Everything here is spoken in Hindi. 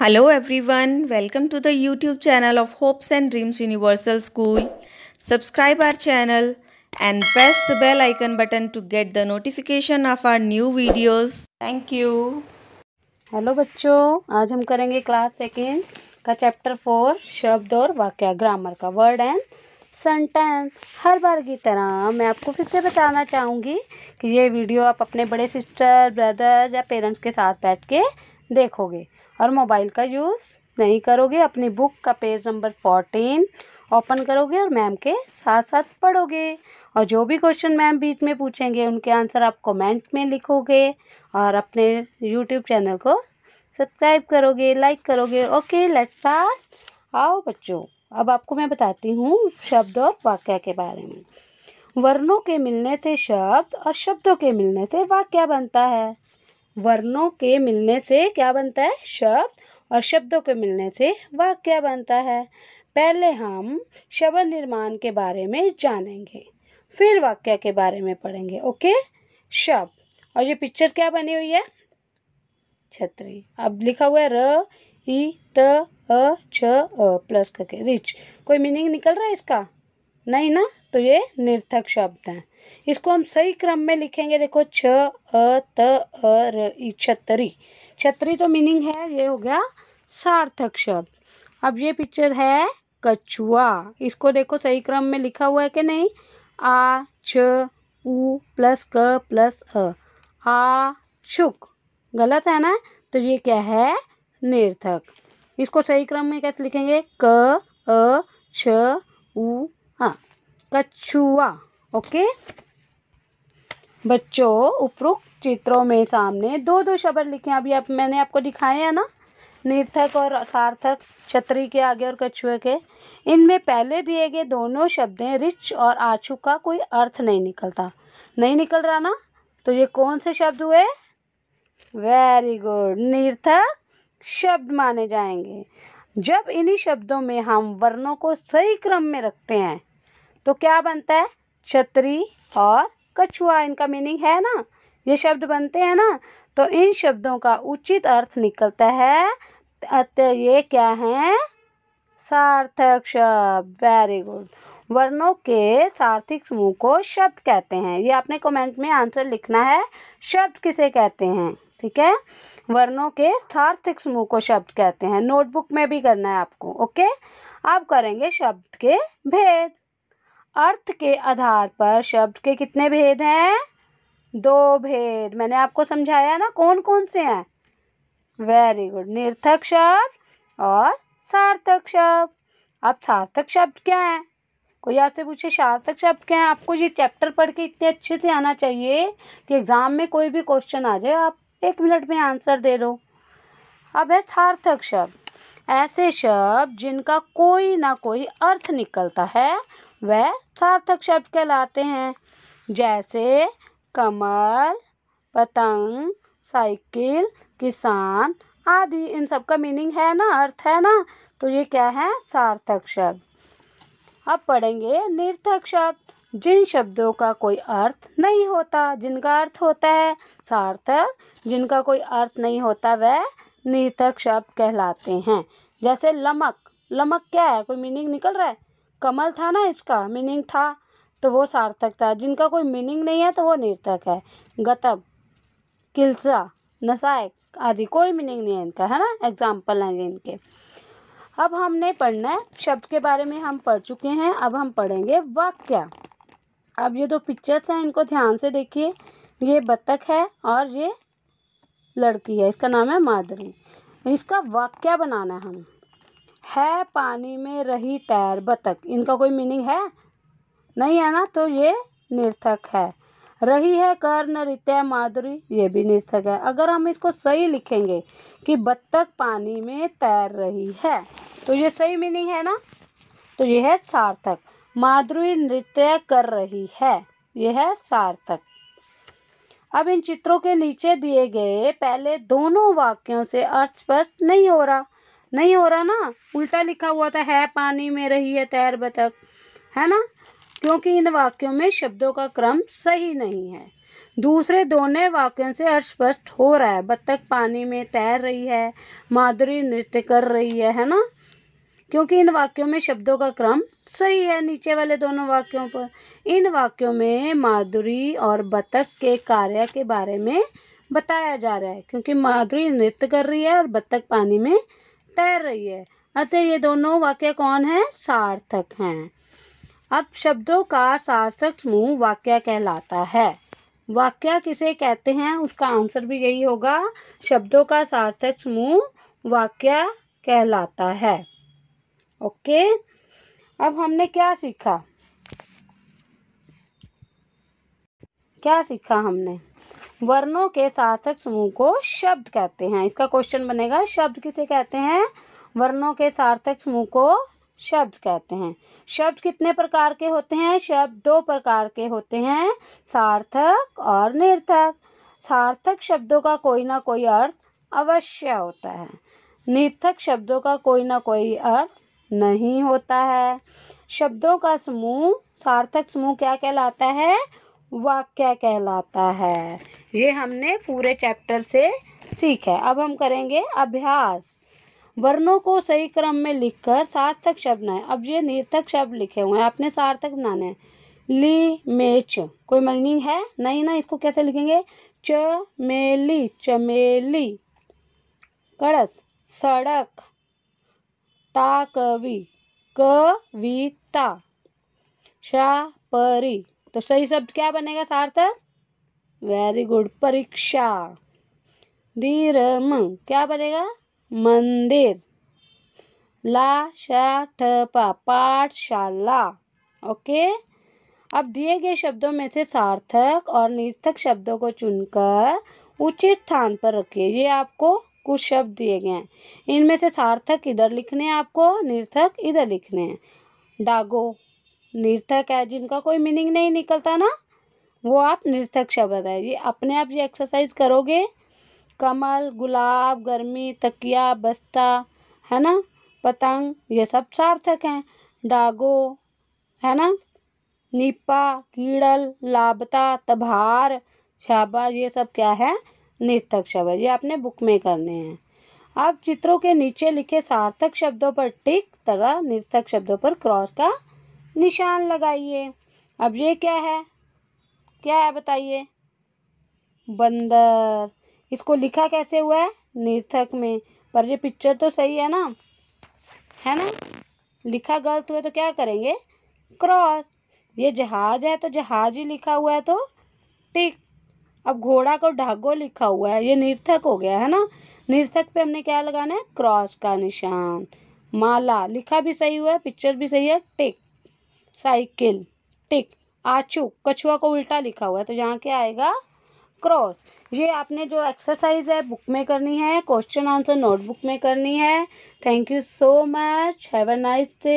hello everyone welcome to the YouTube channel of Hopes and Dreams Universal School subscribe our channel and press the bell icon button to get the notification of our new videos thank you hello बच्चों आज हम करेंगे क्लास सेकेंड का चैप्टर फोर शब्द और वाक्य ग्रामर का वर्ड एंड सेंटेंस हर बार की तरह मैं आपको फिर से बताना चाहूँगी कि ये वीडियो आप अपने बड़े सिस्टर ब्रदर या पेरेंट्स के साथ बैठ के देखोगे और मोबाइल का यूज़ नहीं करोगे अपनी बुक का पेज नंबर फोर्टीन ओपन करोगे और मैम के साथ साथ पढ़ोगे और जो भी क्वेश्चन मैम बीच में पूछेंगे उनके आंसर आप कमेंट में लिखोगे और अपने यूट्यूब चैनल को सब्सक्राइब करोगे लाइक करोगे ओके लेट्स स्टार्ट आओ बच्चों अब आपको मैं बताती हूँ शब्द और वाक्य के बारे में वर्णों के मिलने से शब्द और शब्दों के मिलने से वाक्य बनता है वर्णों के मिलने से क्या बनता है शब्द और शब्दों के मिलने से वाक्य बनता है पहले हम शब्द निर्माण के बारे में जानेंगे फिर वाक्य के बारे में पढ़ेंगे ओके शब्द और ये पिक्चर क्या बनी हुई है छतरी अब लिखा हुआ है र ई त अ छ अ प्लस करके रिच कोई मीनिंग निकल रहा है इसका नहीं ना तो ये निर्थक शब्द हैं इसको हम सही क्रम में लिखेंगे देखो छ अ त अर छतरी छतरी तो मीनिंग है ये हो गया सार्थक शब्द अब ये पिक्चर है कछुआ इसको देखो सही क्रम में लिखा हुआ है कि नहीं आ छ उ प्लस क प्लस अ आ छुक गलत है ना तो ये क्या है निर्थक इसको सही क्रम में कैसे लिखेंगे क अ छ उ हाँ कछुआ ओके बच्चों उपरोक्त चित्रों में सामने दो दो शब्द लिखे हैं अभी आप मैंने आपको दिखाए हैं ना निर्थक और सार्थक छतरी के आगे और कछुए के इनमें पहले दिए गए दोनों शब्द रिच और आछू का कोई अर्थ नहीं निकलता नहीं निकल रहा ना तो ये कौन से शब्द हुए वेरी गुड निर्थक शब्द माने जाएंगे जब इन्हीं शब्दों में हम वर्णों को सही क्रम में रखते हैं तो क्या बनता है छतरी और कछुआ इनका मीनिंग है ना ये शब्द बनते हैं ना तो इन शब्दों का उचित अर्थ निकलता है अतः ये क्या है सार्थक शब्द वेरी गुड वर्णों के सार्थिक समूह को शब्द कहते हैं ये आपने कमेंट में आंसर लिखना है शब्द किसे कहते हैं ठीक है वर्णों के सार्थिक समूह को शब्द कहते हैं नोटबुक में भी करना है आपको ओके आप करेंगे शब्द के भेद अर्थ के आधार पर शब्द के कितने भेद हैं दो भेद मैंने आपको समझाया ना कौन कौन से हैं वेरी गुड निर्थक शब्द और सार्थक शब्द अब सार्थक शब्द क्या है कोई आपसे पूछे सार्थक शब्द क्या है आपको ये चैप्टर पढ़ के इतने अच्छे से आना चाहिए कि एग्ज़ाम में कोई भी क्वेश्चन आ जाए आप एक मिनट में आंसर दे दो अब है सार्थक शब्द ऐसे शब्द जिनका कोई ना कोई अर्थ निकलता है वह सार्थक शब्द कहलाते हैं जैसे कमल पतंग साइकिल किसान आदि इन सब का मीनिंग है ना अर्थ है ना तो ये क्या है सार्थक शब्द अब पढ़ेंगे निर्थक शब्द जिन शब्दों का कोई अर्थ नहीं होता जिनका अर्थ होता है सार्थक जिनका कोई अर्थ नहीं होता वह निर्थक शब्द कहलाते हैं जैसे लमक लमक क्या है कोई मीनिंग निकल रहा है कमल था ना इसका मीनिंग था तो वो सार्थक था जिनका कोई मीनिंग नहीं है तो वो निर्थक है गतब किल्सा नसायक आदि कोई मीनिंग नहीं है इनका है ना एग्जाम्पल हैं इनके अब हमने पढ़ना है शब्द के बारे में हम पढ़ चुके हैं अब हम पढ़ेंगे वाक्य अब ये दो पिक्चर्स हैं इनको ध्यान से देखिए ये बत्तख है और ये लड़की है इसका नाम है माधुरी इसका वाक्य बनाना है हम है पानी में रही टैर बतख इनका कोई मीनिंग है नहीं है ना तो ये निर्थक है रही है कर्ण नृत्य माधुरी ये भी निर्थक है अगर हम इसको सही लिखेंगे कि बत्तख पानी में तैर रही है तो ये सही मीनिंग है ना तो ये है सार्थक माधुरी नृत्य कर रही है यह है सार्थक अब इन चित्रों के नीचे दिए गए पहले दोनों वाक्यों से अर्थ स्पष्ट नहीं हो रहा नहीं हो रहा ना उल्टा लिखा हुआ था है पानी में रही है तैर बतख है ना क्योंकि इन वाक्यों में शब्दों का क्रम सही नहीं है दूसरे दोनों वाक्यों से अस्पष्ट हो रहा है बत्तख पानी में तैर रही है माधुरी नृत्य कर रही है है ना क्योंकि इन वाक्यों में शब्दों का क्रम सही है नीचे वाले दोनों वाक्यों पर इन वाक्यों में माधुरी और बत्तख के कार्य के बारे में बताया जा रहा है क्योंकि माधुरी नृत्य कर रही है और बत्तख पानी में तैर रही है अतः ये दोनों वाक्य कौन है सार्थक हैं अब शब्दों का सार्थक समूह वाक्य कहलाता है वाक्य किसे कहते हैं उसका आंसर भी यही होगा शब्दों का सार्थक समूह वाक्य कहलाता है ओके अब हमने क्या सीखा क्या सीखा हमने वर्णों के सार्थक समूह को शब्द कहते हैं इसका क्वेश्चन बनेगा शब्द किसे कहते हैं वर्णों के सार्थक समूह को शब्द कहते हैं शब्द कितने प्रकार के होते हैं शब्द दो प्रकार के होते हैं सार्थक और निर्थक सार्थक शब्दों का कोई ना कोई अर्थ अवश्य होता है निर्थक शब्दों का कोई ना कोई अर्थ नहीं होता है शब्दों का समूह सार्थक समूह क्या कहलाता है वाक्य कहलाता है ये हमने पूरे चैप्टर से सीखा है अब हम करेंगे अभ्यास वर्णों को सही क्रम में लिखकर सार्थक शब्द बनाए अब ये निर्थक शब्द लिखे हुए हैं आपने सार्थक बनाने हैं ली मेच कोई मीनिंग है नहीं ना इसको कैसे लिखेंगे चमेली चमेली कड़स सड़क ताकवी कविता शापरी तो सही शब्द क्या बनेगा सार्थक वेरी गुड परीक्षा धीरम क्या बनेगा मंदिर ला शाठ पाठशाला ओके अब दिए गए शब्दों में से सार्थक और निर्थक शब्दों को चुनकर उचित स्थान पर रखिए ये आपको कुछ शब्द दिए गए हैं इनमें से सार्थक इधर लिखने हैं आपको निर्थक इधर लिखने हैं डागो निर्थक है जिनका कोई मीनिंग नहीं निकलता ना वो आप निर्थक शब्द है ये अपने आप ये एक्सरसाइज करोगे कमल गुलाब गर्मी तकिया बस्ता है ना पतंग ये सब सार्थक हैं डागो है ना नीपा कीड़ल लाभता तबार शाबा ये सब क्या है निर्थक शब्द ये आपने बुक में करने हैं अब चित्रों के नीचे लिखे सार्थक शब्दों पर टिक तरह निर्थक शब्दों पर क्रॉस का निशान लगाइए अब ये क्या है क्या है बताइए बंदर इसको लिखा कैसे हुआ है निर्थक में पर ये पिक्चर तो सही है ना है ना लिखा गलत हुआ तो क्या करेंगे क्रॉस ये जहाज है तो जहाज ही लिखा हुआ है तो टिक अब घोड़ा को ढागो लिखा हुआ है ये निर्थक हो गया है ना निर्थक पे हमने क्या लगाना है क्रॉस का निशान माला लिखा भी सही हुआ है पिक्चर भी सही है टिक साइकिल टिक आचू कछुआ को उल्टा लिखा हुआ है तो यहाँ क्या आएगा क्रॉस ये आपने जो एक्सरसाइज है बुक में करनी है क्वेश्चन आंसर नोटबुक में करनी है thank you so much have a nice day